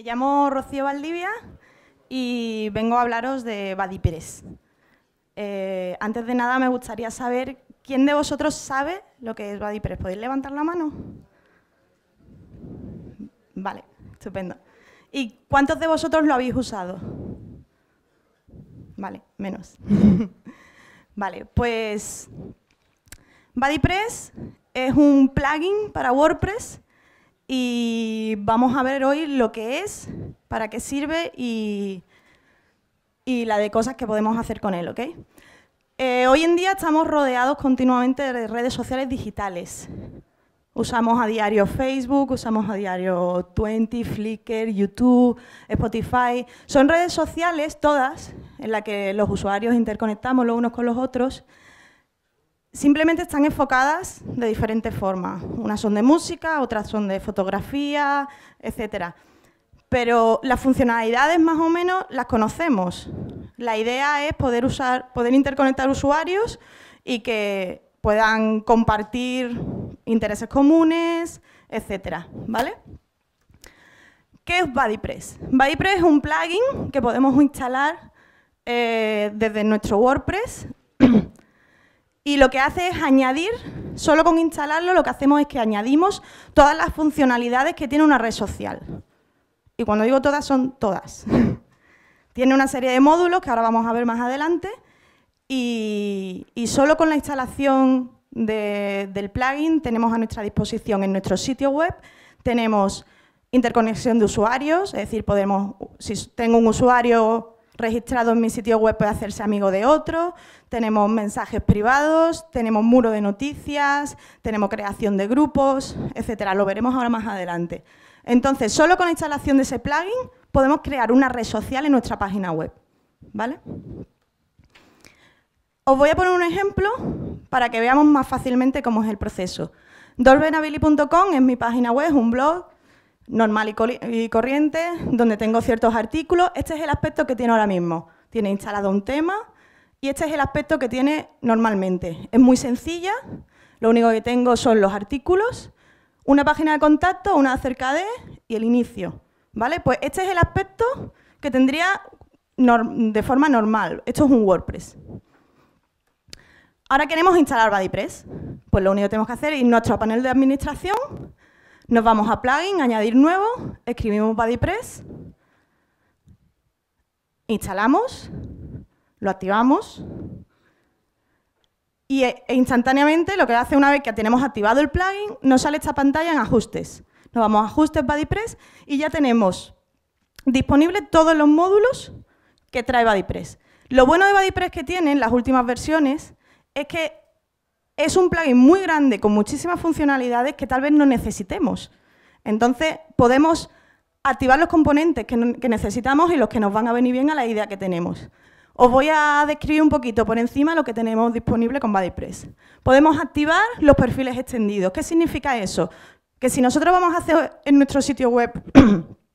Me llamo Rocío Valdivia y vengo a hablaros de BuddyPress. Eh, antes de nada me gustaría saber quién de vosotros sabe lo que es BuddyPress. ¿Podéis levantar la mano? Vale, estupendo. ¿Y cuántos de vosotros lo habéis usado? Vale, menos. vale, pues BuddyPress es un plugin para WordPress y vamos a ver hoy lo que es, para qué sirve y, y la de cosas que podemos hacer con él, ¿ok? Eh, hoy en día estamos rodeados continuamente de redes sociales digitales. Usamos a diario Facebook, usamos a diario Twenty, Flickr, YouTube, Spotify. Son redes sociales todas en las que los usuarios interconectamos los unos con los otros simplemente están enfocadas de diferentes formas. Unas son de música, otras son de fotografía, etcétera. Pero las funcionalidades más o menos las conocemos. La idea es poder usar, poder interconectar usuarios y que puedan compartir intereses comunes, etcétera, ¿vale? ¿Qué es BuddyPress? BuddyPress es un plugin que podemos instalar eh, desde nuestro WordPress y lo que hace es añadir, solo con instalarlo lo que hacemos es que añadimos todas las funcionalidades que tiene una red social. Y cuando digo todas, son todas. tiene una serie de módulos que ahora vamos a ver más adelante y, solo con la instalación del plugin tenemos a nuestra disposición en nuestro sitio web, tenemos interconexión de usuarios, es decir, podemos, si tengo un usuario registrado en mi sitio web puede hacerse amigo de otro, tenemos mensajes privados, tenemos muro de noticias, tenemos creación de grupos, etcétera. Lo veremos ahora más adelante. Entonces, solo con la instalación de ese plugin podemos crear una red social en nuestra página web. ¿Vale? Os voy a poner un ejemplo para que veamos más fácilmente cómo es el proceso. Dolbenabili.com es mi página web, es un blog normal y, corriente, donde tengo ciertos artículos. Este es el aspecto que tiene ahora mismo. Tiene instalado un tema y este es el aspecto que tiene normalmente. Es muy sencilla, lo único que tengo son los artículos, una página de contacto, una acerca de y el inicio. ¿Vale? Pues este es el aspecto que tendría de forma normal. Esto es un WordPress. Ahora queremos instalar BuddyPress. Pues lo único que tenemos que hacer es ir nuestro panel de administración nos vamos a plugin, añadir nuevo, escribimos BuddyPress, instalamos, lo activamos y e, e instantáneamente lo que hace una vez que tenemos activado el plugin, nos sale esta pantalla en ajustes. Nos vamos a ajustes BuddyPress y ya tenemos disponibles todos los módulos que trae BuddyPress. Lo bueno de BuddyPress que tienen las últimas versiones es que es un plugin muy grande con muchísimas funcionalidades que tal vez no necesitemos. Entonces, podemos activar los componentes que, necesitamos y los que nos van a venir bien a la idea que tenemos. Os voy a describir un poquito por encima lo que tenemos disponible con BodyPress. Podemos activar los perfiles extendidos. ¿Qué significa eso? Que si nosotros vamos a hacer en nuestro sitio web,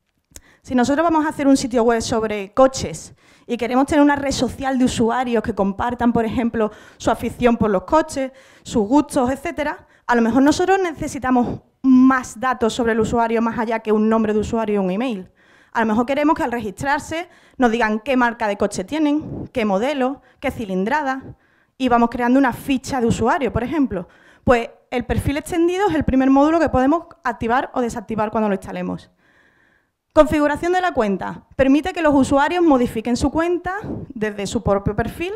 si nosotros vamos a hacer un sitio web sobre coches y queremos tener una red social de usuarios que compartan, por ejemplo, su afición por los coches, sus gustos, etcétera, a lo mejor nosotros necesitamos más datos sobre el usuario más allá que un nombre de usuario y un email. A lo mejor queremos que al registrarse nos digan qué marca de coche tienen, qué modelo, qué cilindrada, y vamos creando una ficha de usuario, por ejemplo. Pues el perfil extendido es el primer módulo que podemos activar o desactivar cuando lo instalemos. Configuración de la cuenta. Permite que los usuarios modifiquen su cuenta desde su propio perfil.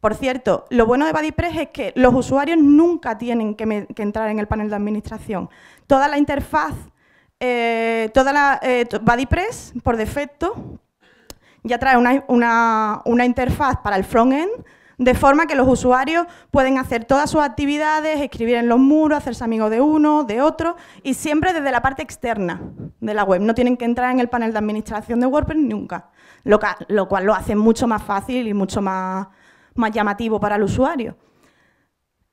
Por cierto, lo bueno de BuddyPress es que los usuarios nunca tienen que, entrar en el panel de administración. Toda la interfaz, eh, toda la eh, BuddyPress, por defecto, ya trae una, una interfaz para el front-end, de forma que los usuarios pueden hacer todas sus actividades, escribir en los muros, hacerse amigos de uno, de otro, y siempre desde la parte externa de la web. No tienen que entrar en el panel de administración de WordPress nunca, lo, cual lo hace mucho más fácil y mucho más, más llamativo para el usuario.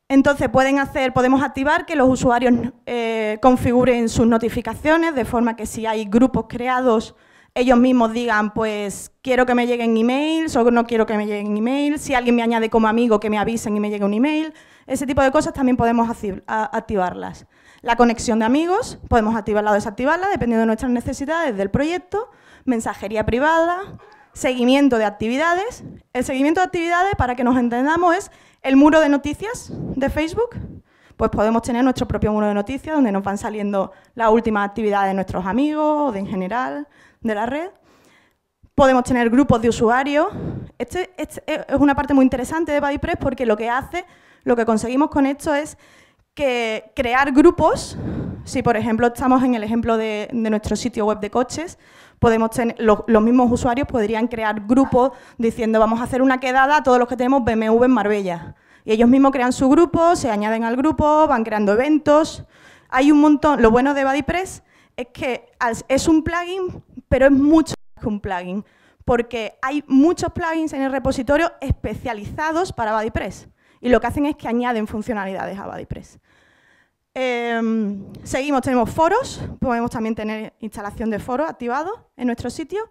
Entonces pueden hacer, podemos activar que los usuarios eh, configuren sus notificaciones de forma que si hay grupos creados ellos mismos digan, pues quiero que me lleguen emails o no quiero que me lleguen emails, si alguien me añade como amigo, que me avisen y me llegue un email, ese tipo de cosas también podemos activarlas. La conexión de amigos, podemos activarla o desactivarla dependiendo de nuestras necesidades del proyecto, mensajería privada, seguimiento de actividades. El seguimiento de actividades, para que nos entendamos, es el muro de noticias de Facebook, pues podemos tener nuestro propio muro de noticias donde nos van saliendo las últimas actividades de nuestros amigos o de en general, de la red. Podemos tener grupos de usuarios. Este, este eh, es una parte muy interesante de BuddyPress porque lo que hace, lo que conseguimos con esto es que crear grupos, si por ejemplo estamos en el ejemplo de, nuestro sitio web de coches, podemos tener, los, mismos usuarios podrían crear grupos diciendo vamos a hacer una quedada a todos los que tenemos BMW en Marbella. Y ellos mismos crean su grupo, se añaden al grupo, van creando eventos. Hay un montón, lo bueno de BuddyPress es que es un plugin pero es mucho más que un plugin, porque hay muchos plugins en el repositorio especializados para Bodypress. y lo que hacen es que añaden funcionalidades a BodyPress. Em, seguimos, tenemos foros, podemos también tener instalación de foros activado en nuestro sitio,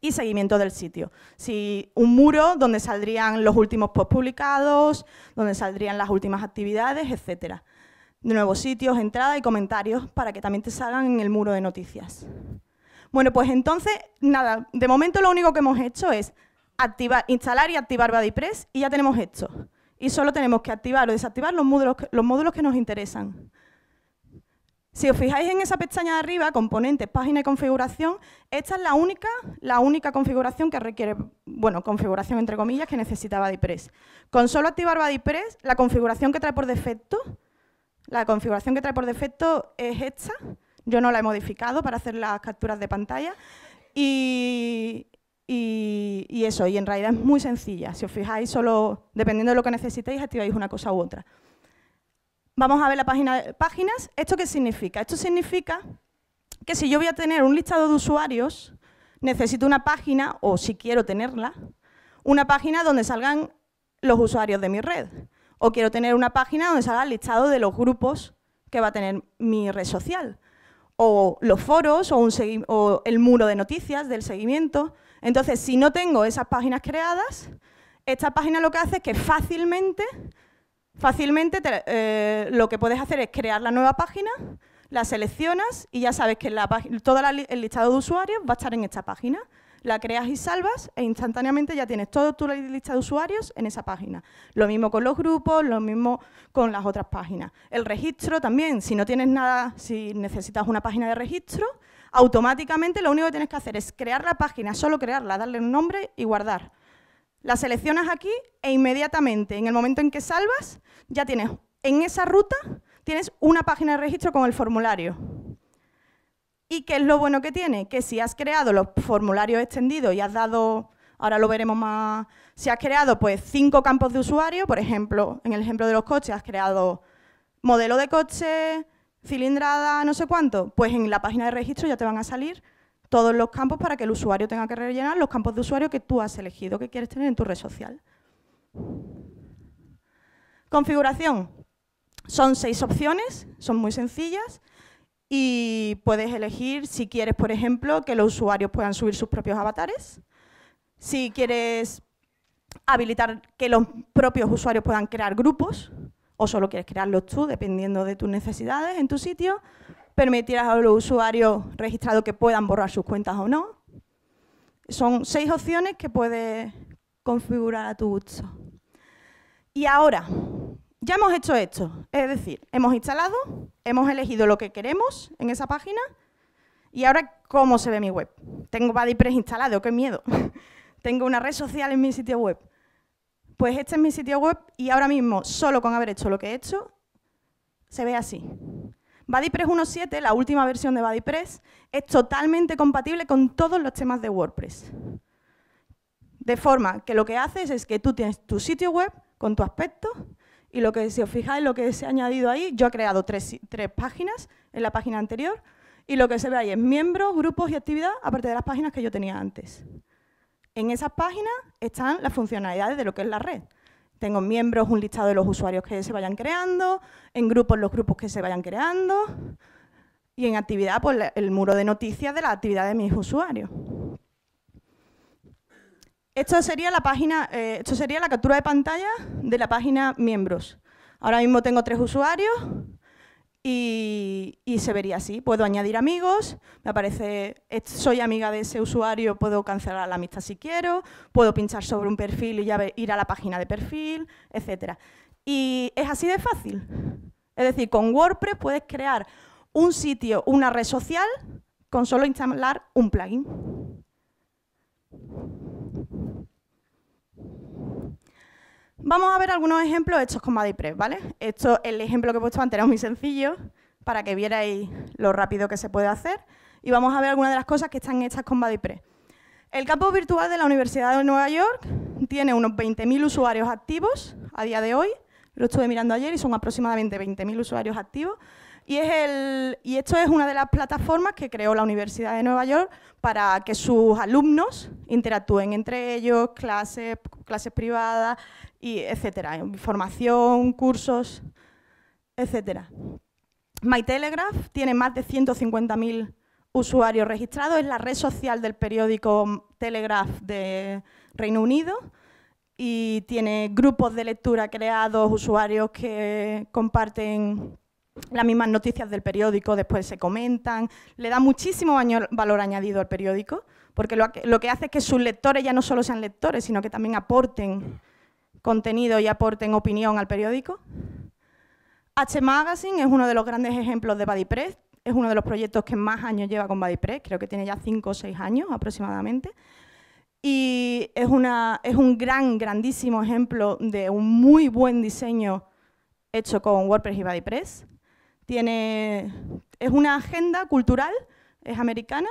y seguimiento del sitio. Si un muro donde saldrían los últimos posts publicados, donde saldrían las últimas actividades, etc. nuevos sitios, entradas y comentarios para que también te salgan en el muro de noticias. Bueno, pues entonces, nada, de momento lo único que hemos hecho es activar, instalar y activar BuddyPress y ya tenemos esto. Y solo tenemos que activar o desactivar los módulos, los módulos que nos interesan. Si os fijáis en esa pestaña de arriba, componentes, página y configuración, esta es la única, la única configuración que requiere, bueno, configuración entre comillas, que necesita BuddyPress. Con solo activar BuddyPress, la configuración que trae por defecto, la configuración que trae por defecto es esta, yo no la he modificado para hacer las capturas de pantalla. Y, eso, y en realidad es muy sencilla. Si os fijáis, solo dependiendo de lo que necesitéis, activáis una cosa u otra. Vamos a ver la página de páginas. ¿Esto qué significa? Esto significa que si yo voy a tener un listado de usuarios, necesito una página, o si quiero tenerla, una página donde salgan los usuarios de mi red. O quiero tener una página donde salga el listado de los grupos que va a tener mi red social o los foros o, el muro de noticias del seguimiento. Entonces, si no tengo esas páginas creadas, esta página lo que hace es que fácilmente, fácilmente eh, lo que puedes hacer es crear la nueva página, la seleccionas y ya sabes que la, todo el listado de usuarios va a estar en esta página la creas y salvas e instantáneamente ya tienes toda tu lista de usuarios en esa página. Lo mismo con los grupos, lo mismo con las otras páginas. El registro también, si no tienes nada, si necesitas una página de registro, automáticamente lo único que tienes que hacer es crear la página, solo crearla, darle un nombre y guardar. La seleccionas aquí e inmediatamente, en el momento en que salvas, ya tienes en esa ruta, tienes una página de registro con el formulario. ¿Y qué es lo bueno que tiene? Que si has creado los formularios extendidos y has dado, ahora lo veremos más, si has creado pues cinco campos de usuario, por ejemplo, en el ejemplo de los coches, has creado modelo de coche, cilindrada, no sé cuánto, pues en la página de registro ya te van a salir todos los campos para que el usuario tenga que rellenar los campos de usuario que tú has elegido, que quieres tener en tu red social. Configuración. Son seis opciones, son muy sencillas y puedes elegir si quieres, por ejemplo, que los usuarios puedan subir sus propios avatares, si quieres habilitar que los propios usuarios puedan crear grupos, o solo quieres crearlos tú, dependiendo de tus necesidades en tu sitio, permitirás a los usuarios registrados que puedan borrar sus cuentas o no. Son seis opciones que puedes configurar a tu gusto. Y ahora, ya hemos hecho esto, es decir, hemos instalado, hemos elegido lo que queremos en esa página y ahora cómo se ve mi web. Tengo BuddyPress instalado, qué miedo. Tengo una red social en mi sitio web. Pues este es mi sitio web y ahora mismo, solo con haber hecho lo que he hecho, se ve así. BuddyPress 1.7, la última versión de BuddyPress, es totalmente compatible con todos los temas de WordPress. De forma que lo que haces es que tú tienes tu sitio web con tu aspecto, y lo que, si os fijáis, lo que se ha añadido ahí, yo he creado tres, páginas en la página anterior y lo que se ve ahí es miembros, grupos y actividad, aparte de las páginas que yo tenía antes. En esas páginas están las funcionalidades de lo que es la red. Tengo miembros, un listado de los usuarios que se vayan creando, en grupos los grupos que se vayan creando y en actividad pues, el muro de noticias de la actividad de mis usuarios sería la página, eh, esto sería la captura de pantalla de la página miembros. Ahora mismo tengo tres usuarios y, se vería así. Puedo añadir amigos, me aparece, soy amiga de ese usuario, puedo cancelar la amistad si quiero, puedo pinchar sobre un perfil y ya ir a la página de perfil, etc. Y es así de fácil. Es decir, con WordPress puedes crear un sitio, una red social, con solo instalar un plugin. Vamos a ver algunos ejemplos hechos con MadiPress, ¿vale? Esto, el ejemplo que he puesto antes era muy sencillo, para que vierais lo rápido que se puede hacer. Y vamos a ver algunas de las cosas que están hechas con BuddyPress. El campus virtual de la Universidad de Nueva York tiene unos 20.000 usuarios activos a día de hoy. Lo estuve mirando ayer y son aproximadamente 20.000 usuarios activos. Y, esto es una de las plataformas que creó la Universidad de Nueva York para que sus alumnos interactúen entre ellos, clases, clases privadas, y etcétera, formación, cursos, etcétera. MyTelegraph tiene más de 150.000 usuarios registrados, es la red social del periódico Telegraph de Reino Unido y tiene grupos de lectura creados, usuarios que comparten las mismas noticias del periódico después se comentan, le da muchísimo valor añadido al periódico, porque lo que, hace es que sus lectores ya no solo sean lectores, sino que también aporten contenido y aporten opinión al periódico. H Magazine es uno de los grandes ejemplos de BuddyPress, es uno de los proyectos que más años lleva con BuddyPress, creo que tiene ya cinco o seis años aproximadamente, y es, una, es un gran, grandísimo ejemplo de un muy buen diseño hecho con WordPress y BuddyPress es una agenda cultural, es americana,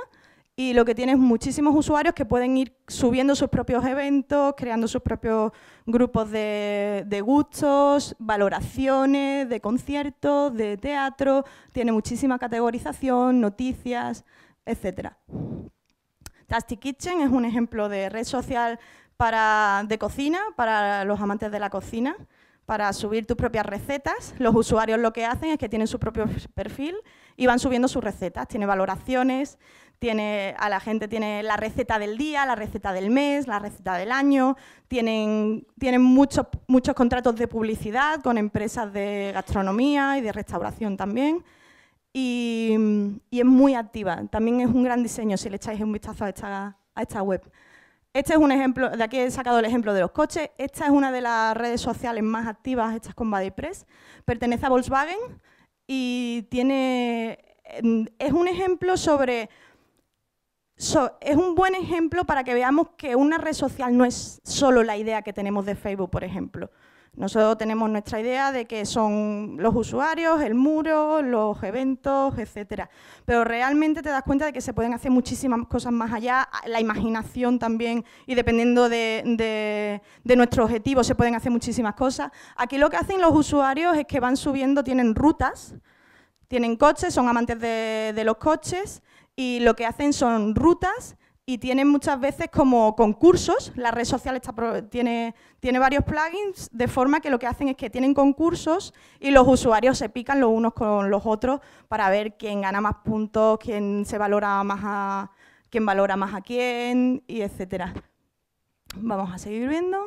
y lo que tiene es muchísimos usuarios que pueden ir subiendo sus propios eventos, creando sus propios grupos de, gustos, valoraciones de conciertos, de teatro, tiene muchísima categorización, noticias, etc. Tasty Kitchen es un ejemplo de red social de cocina, para los amantes de la cocina para subir tus propias recetas. Los usuarios lo que hacen es que tienen su propio perfil y van subiendo sus recetas. Tiene valoraciones, tiene, a la gente tiene la receta del día, la receta del mes, la receta del año. Tienen, tienen muchos, muchos contratos de publicidad con empresas de gastronomía y de restauración también. Y, es muy activa. También es un gran diseño si le echáis un vistazo a esta, a esta web. Este es un ejemplo, de aquí he sacado el ejemplo de los coches. Esta es una de las redes sociales más activas hechas con Press, Pertenece a Volkswagen y tiene, es un ejemplo sobre, es un buen ejemplo para que veamos que una red social no es solo la idea que tenemos de Facebook, por ejemplo. Nosotros tenemos nuestra idea de que son los usuarios, el muro, los eventos, etcétera. Pero realmente te das cuenta de que se pueden hacer muchísimas cosas más allá, la imaginación también, y dependiendo de, nuestro objetivo se pueden hacer muchísimas cosas. Aquí lo que hacen los usuarios es que van subiendo, tienen rutas, tienen coches, son amantes de los coches, y lo que hacen son rutas y tienen muchas veces como concursos, la red social tiene, tiene varios plugins, de forma que lo que hacen es que tienen concursos y los usuarios se pican los unos con los otros para ver quién gana más puntos, quién se valora más a, quién valora más a quién, y etcétera. Vamos a seguir viendo.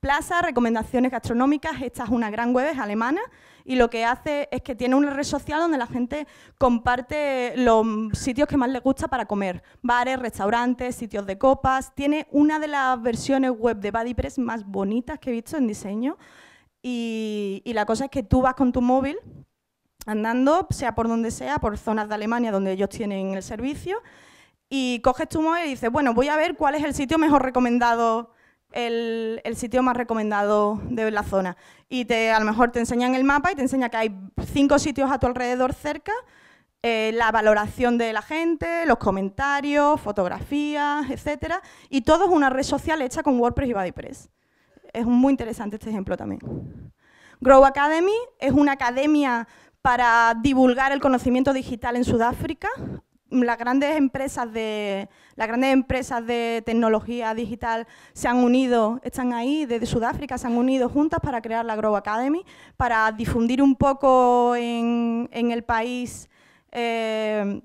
Plaza, recomendaciones gastronómicas. Esta es una gran web, es alemana. Y lo que hace es que tiene una red social donde la gente comparte los sitios que más les gusta para comer. Bares, restaurantes, sitios de copas. Tiene una de las versiones web de BuddyPress más bonitas que he visto en diseño. Y, y la cosa es que tú vas con tu móvil andando, sea por donde sea, por zonas de Alemania donde ellos tienen el servicio, y coges tu móvil y dices, bueno, voy a ver cuál es el sitio mejor recomendado, el, sitio más recomendado de la zona. Y te, a lo mejor te enseñan el mapa y te enseña que hay cinco sitios a tu alrededor cerca, eh, la valoración de la gente, los comentarios, fotografías, etcétera, y todo es una red social hecha con WordPress y Bodypress. Es muy interesante este ejemplo también. Grow Academy es una academia para divulgar el conocimiento digital en Sudáfrica las grandes empresas de las grandes empresas de tecnología digital se han unido, están ahí desde Sudáfrica, se han unido juntas para crear la Grow Academy, para difundir un poco en, el país eh,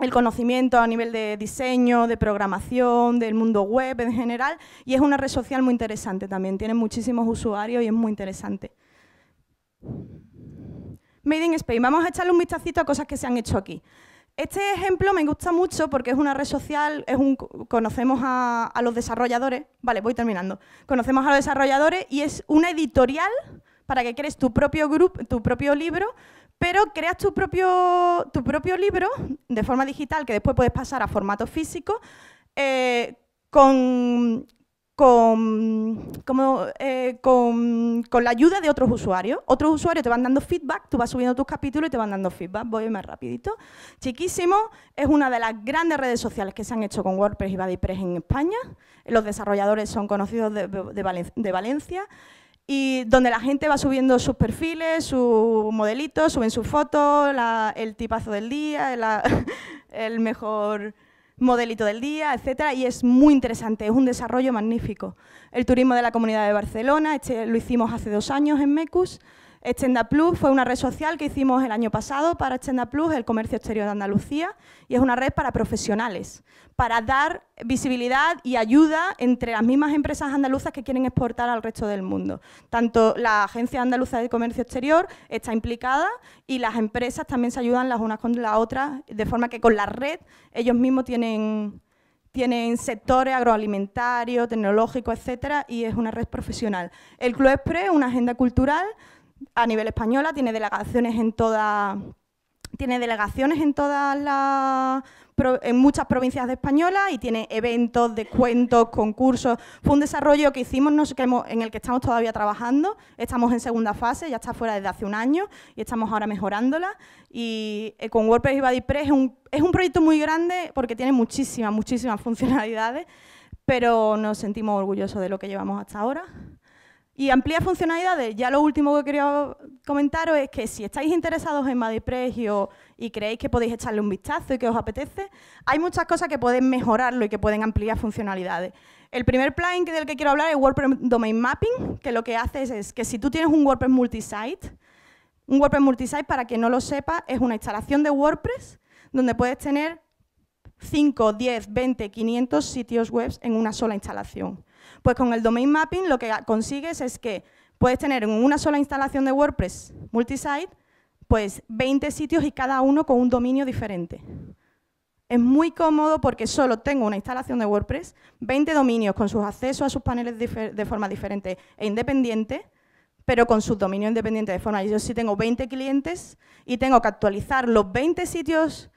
el conocimiento a nivel de diseño, de programación, del mundo web en general, y es una red social muy interesante también, tiene muchísimos usuarios y es muy interesante. Made in Spain. Vamos a echarle un vistacito a cosas que se han hecho aquí. Este ejemplo me gusta mucho porque es una red social, conocemos a, los desarrolladores, vale, voy terminando, conocemos a los desarrolladores y es una editorial para que crees tu propio, grupo, tu propio libro, pero creas tu propio, libro de forma digital que después puedes pasar a formato físico eh, con eh, con, la ayuda de otros usuarios. Otros usuarios te van dando feedback, tú vas subiendo tus capítulos y te van dando feedback. Voy más rapidito. Chiquísimo es una de las grandes redes sociales que se han hecho con WordPress y BuddyPress en España. Los desarrolladores son conocidos de, Valencia y donde la gente va subiendo sus perfiles, sus modelitos, suben sus fotos, el tipazo del día, el mejor modelito del día, etcétera, y es muy interesante, es un desarrollo magnífico. El turismo de la Comunidad de Barcelona, este lo hicimos hace dos años en MECUS, Extenda Plus fue una red social que hicimos el año pasado para Extenda Plus, el comercio exterior de Andalucía, y es una red para profesionales, para dar visibilidad y ayuda entre las mismas empresas andaluzas que quieren exportar al resto del mundo. Tanto la Agencia Andaluza de Comercio Exterior está implicada y las empresas también se ayudan las unas con las otras, de forma que con la red ellos mismos tienen tienen sectores agroalimentarios, tecnológicos, etcétera, y es una red profesional. El Club Express, una agenda cultural a nivel española, tiene delegaciones en tiene delegaciones en todas las en muchas provincias de Española y tiene eventos, de cuentos, concursos. Fue un desarrollo que hicimos no en el que estamos todavía trabajando. Estamos en segunda fase, ya está fuera desde hace un año y estamos ahora mejorándola. Y eh, con WordPress y BuddyPress es un, es un proyecto muy grande porque tiene muchísimas, muchísimas funcionalidades, pero nos sentimos orgullosos de lo que llevamos hasta ahora. Y amplía funcionalidades. Ya lo último que quería comentaros es que si estáis interesados en MadiPress y, y, creéis que podéis echarle un vistazo y que os apetece, hay muchas cosas que pueden mejorarlo y que pueden ampliar funcionalidades. El primer plugin del que quiero hablar es WordPress Domain Mapping, que lo que hace es, que si tú tienes un WordPress multisite, un WordPress multisite, para quien no lo sepa, es una instalación de WordPress donde puedes tener 5, 10, 20, 500 sitios web en una sola instalación. Pues con el domain mapping lo que consigues es que puedes tener en una sola instalación de WordPress multisite pues 20 sitios y cada uno con un dominio diferente. Es muy cómodo porque solo tengo una instalación de WordPress, 20 dominios con sus accesos a sus paneles de forma diferente e independiente, pero con sus dominio independiente. de forma. Yo sí tengo 20 clientes y tengo que actualizar los 20 sitios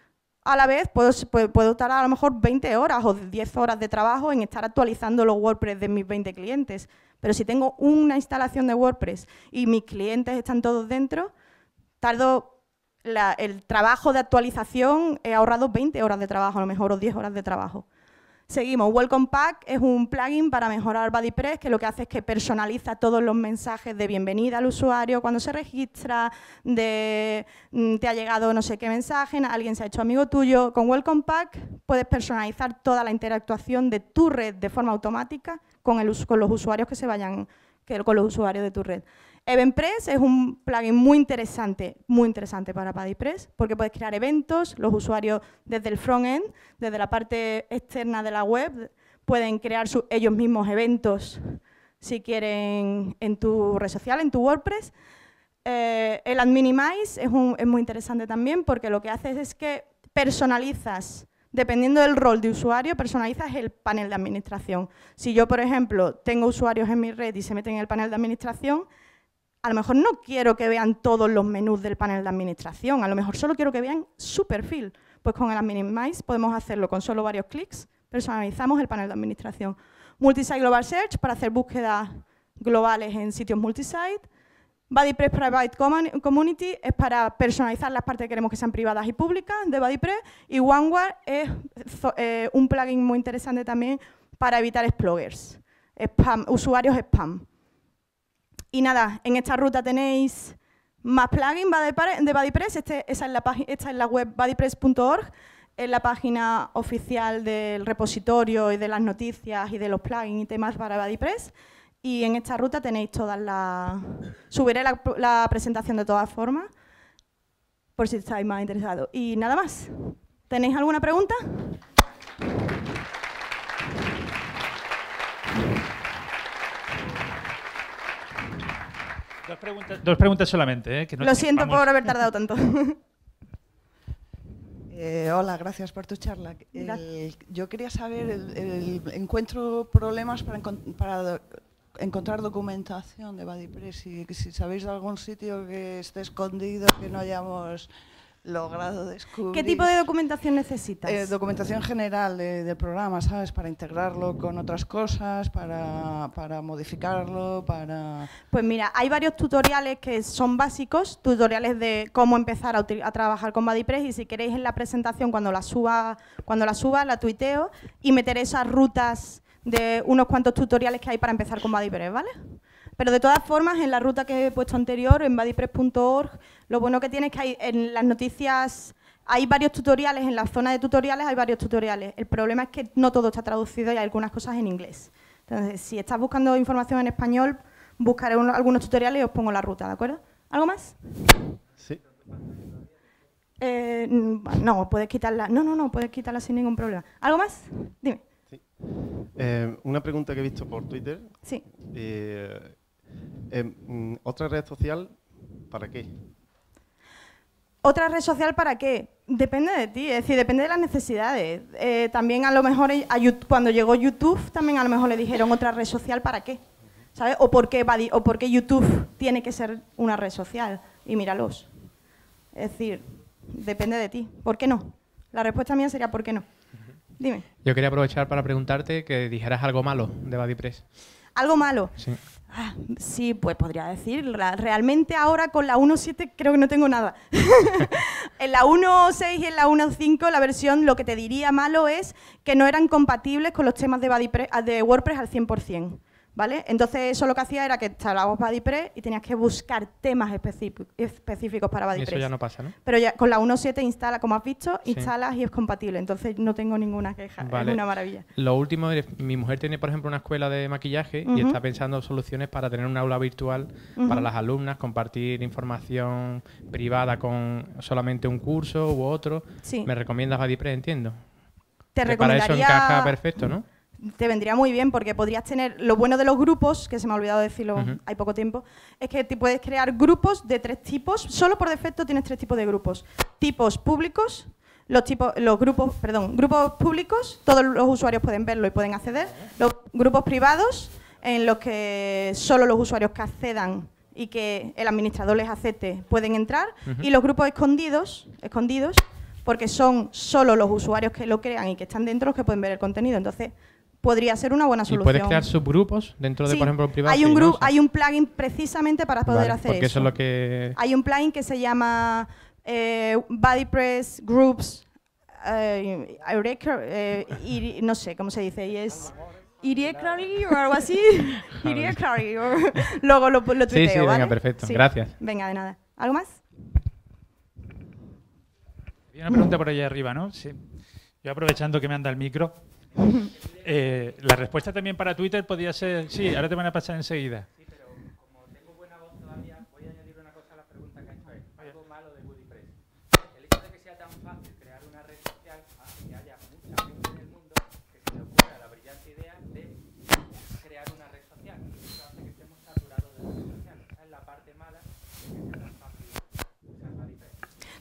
a la vez puedo, puedo a lo mejor 20 horas o 10 horas de trabajo en estar actualizando los WordPress de mis 20 clientes. Pero si tengo una instalación de WordPress y mis clientes están todos dentro, tardo el trabajo de actualización, he ahorrado 20 horas de trabajo a lo mejor o 10 horas de trabajo. Seguimos, Welcome Pack es un plugin para mejorar BuddyPress que lo que hace es que personaliza todos los mensajes de bienvenida al usuario cuando se registra, de mm, te ha llegado no sé qué mensaje, alguien se ha hecho amigo tuyo. Con Welcome Pack puedes personalizar toda la interactuación de tu red de forma automática con, los usuarios que se vayan, que, con los usuarios de tu red. EventPress es un plugin muy interesante, muy interesante para PaddyPress, porque puedes crear eventos, los usuarios desde el front-end, desde la parte externa de la web, pueden crear ellos mismos eventos si quieren en tu red social, en tu WordPress. Eh, el Adminimize es, es muy interesante también porque lo que haces es que personalizas dependiendo del rol de usuario, personalizas el panel de administración. Si yo, por ejemplo, tengo usuarios en mi red y se meten en el panel de administración, a lo mejor no quiero que vean todos los menús del panel de administración, a lo mejor solo quiero que vean su perfil. Pues con el Adminimize podemos hacerlo con solo varios clics, personalizamos el panel de administración. Multisite Global Search para hacer búsquedas globales en sitios multisite. BuddyPress Private Community es para personalizar las partes que queremos que sean privadas y públicas de BuddyPress. Y OneWire es eh, un plugin muy interesante también para evitar explorers, spam, usuarios spam. Y nada, en esta ruta tenéis más plugins de BuddyPress. Este, esa es la esta es la web BuddyPress.org, es la página oficial del repositorio y de las noticias y de los plugins y temas para BuddyPress. Y en esta ruta tenéis todas las... Subiré la, la presentación de todas formas, por si estáis más interesados. Y nada más. ¿Tenéis alguna pregunta? dos preguntas solamente. ¿eh? Que Lo siento por haber tardado tanto. Eh, hola, gracias por tu charla. yo quería saber, el, encuentro problemas para, para encontrar documentación de BuddyPress y si sabéis de algún sitio que esté escondido, que no hayamos logrado descubrir. ¿Qué tipo de documentación necesitas? Eh, documentación general de, del programa, ¿sabes? Para integrarlo con otras cosas, para, para, modificarlo, para... Pues mira, hay varios tutoriales que son básicos, tutoriales de cómo empezar a, trabajar con BuddyPress y si queréis en la presentación cuando la suba, cuando la, suba la tuiteo y meteré esas rutas de unos cuantos tutoriales que hay para empezar con BuddyPress, ¿vale? Pero de todas formas, en la ruta que he puesto anterior, en bodypress.org, lo bueno que tiene es que hay en las noticias hay varios tutoriales, en la zona de tutoriales hay varios tutoriales. El problema es que no todo está traducido y hay algunas cosas en inglés. Entonces, si estás buscando información en español, buscaré algunos tutoriales y os pongo la ruta, ¿de acuerdo? ¿Algo más? Sí. Eh, no, puedes quitarla. No, no, no, puedes quitarla sin ningún problema. ¿Algo más? Dime. Sí. Eh, una pregunta que he visto por Twitter. Sí. Eh, Em, mm, ¿Otra red social para qué? ¿Otra red social para qué? Depende de ti, es decir, depende de las necesidades. Eh, también a lo mejor cuando llegó YouTube, también a lo mejor le dijeron otra red social para qué, ¿sabes? O por qué, o por YouTube tiene que ser una red social. Y míralos. Es decir, depende de ti. ¿Por qué no? La respuesta mía sería ¿por qué no? Dime. Yo quería aprovechar para preguntarte que dijeras algo malo de BuddyPress algo malo. Sí. Ah, sí, pues podría decir. Realmente ahora con la 1.7 creo que no tengo nada. en la 1.6 y en la 1.5 la versión lo que te diría malo es que no eran compatibles con los temas de, WordPress al 100%. ¿Vale? Entonces eso lo que hacía era que instalabas BuddyPress y tenías que buscar temas específicos para BuddyPress. Eso ya no pasa, ¿no? Pero ya con la 1.7 instala, como has visto, instalas y es compatible. Entonces no tengo ninguna queja. Es una maravilla. Lo último, mi mujer tiene, por ejemplo, una escuela de maquillaje y está pensando soluciones para tener un aula virtual para las alumnas, compartir información privada con solamente un curso u otro. ¿Me recomiendas BuddyPress? Entiendo. Te recomendaría... Para eso encaja perfecto, ¿no? te vendría muy bien porque podrías tener, lo bueno de los grupos, que se me ha olvidado decirlo, hay poco tiempo, es que te puedes crear grupos de tres tipos, solo por defecto tienes tres tipos de grupos, tipos públicos, los tipos, los grupos, perdón, grupos públicos, todos los usuarios pueden verlo y pueden acceder, los grupos privados, en los que solo los usuarios que accedan y que el administrador les acepte pueden entrar, y los grupos escondidos, escondidos, porque son solo los usuarios que lo crean y que están dentro los que pueden ver el contenido. Entonces, podría ser una buena solución. ¿Y puedes crear subgrupos dentro de, por ejemplo, un privado? Hay un, grupo, hay un plugin precisamente para poder hacer porque eso. es lo que... Hay un plugin que se llama eh, BodyPress Groups, eh, eh no sé cómo se dice, y es... o algo así. Iriecrari. Luego lo, lo tuiteo, Sí, sí, venga, perfecto. Gracias. Venga, de nada. ¿Algo más? Había una pregunta por allá arriba, ¿no? Sí. Yo aprovechando que me anda el micro, eh, la respuesta también para Twitter podría ser, sí, ahora te van a pasar enseguida.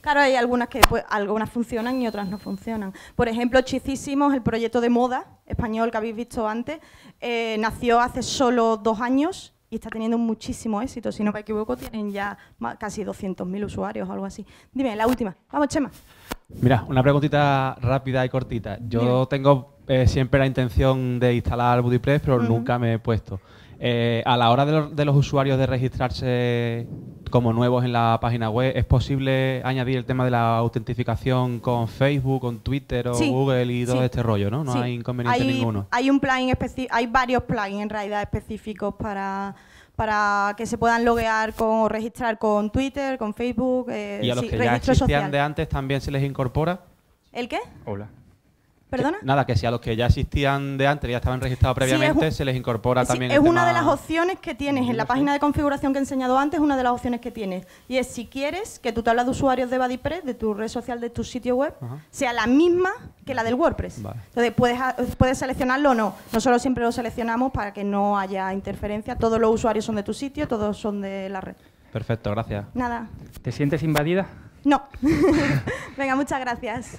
Claro, hay algunas que pues, algunas funcionan y otras no funcionan. Por ejemplo, chisísimos el proyecto de moda español que habéis visto antes, eh, nació hace solo dos años y está teniendo muchísimo éxito. Si no me equivoco, tienen ya casi 200.000 usuarios o algo así. Dime, la última. Vamos, Chema. Mira, una preguntita rápida y cortita. Yo tengo eh, siempre la intención de instalar BuddyPress, pero nunca me he puesto. Eh, a la hora de, los usuarios de registrarse como nuevos en la página web, ¿es posible añadir el tema de la autentificación con Facebook, con Twitter o Google y todo este rollo? No, no hay inconveniente ninguno. Hay, un plugin hay varios plugins en realidad específicos para, que se puedan loguear con, o registrar con Twitter, con Facebook. Eh, y a los que ya existían de antes también se les incorpora. ¿El qué? Hola. ¿Perdona? nada, que si a los que ya existían de antes, ya estaban registrados previamente, se les incorpora también. Es este una de las opciones que tienes en la página de configuración que he enseñado antes, una de las opciones que tienes. Y es si quieres que tu tabla de usuarios de BuddyPress, de tu red social, de tu sitio web, sea la misma que la del WordPress. Entonces puedes, puedes seleccionarlo o no. Nosotros siempre lo seleccionamos para que no haya interferencia. Todos los usuarios son de tu sitio, todos son de la red. Perfecto, gracias. Nada. ¿Te sientes invadida? No. Venga, muchas gracias.